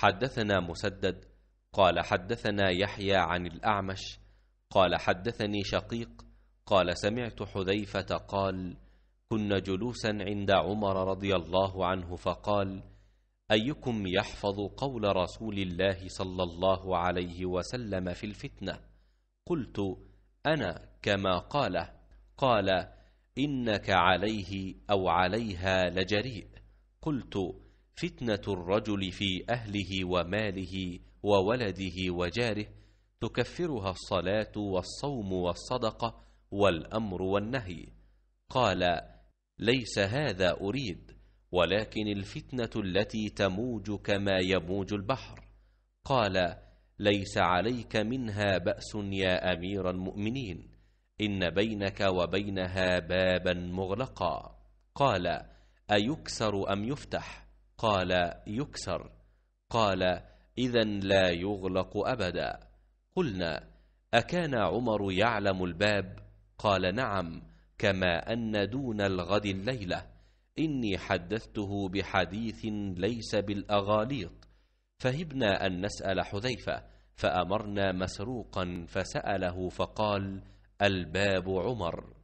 حدثنا مسدد قال حدثنا يحيى عن الأعمش قال حدثني شقيق قال سمعت حذيفة قال كنا جلوسا عند عمر رضي الله عنه فقال أيكم يحفظ قول رسول الله صلى الله عليه وسلم في الفتنة قلت أنا كما قاله قال إنك عليه أو عليها لجريء قلت فتنة الرجل في أهله وماله وولده وجاره تكفرها الصلاة والصوم والصدقة والأمر والنهي قال ليس هذا أريد ولكن الفتنة التي تموج كما يموج البحر قال ليس عليك منها بأس يا أمير المؤمنين إن بينك وبينها بابا مغلقا قال أيكسر أم يفتح؟ قال يكسر قال إذا لا يغلق أبدا قلنا أكان عمر يعلم الباب قال نعم كما أن دون الغد الليلة إني حدثته بحديث ليس بالأغاليط فهبنا أن نسأل حذيفة فأمرنا مسروقا فسأله فقال الباب عمر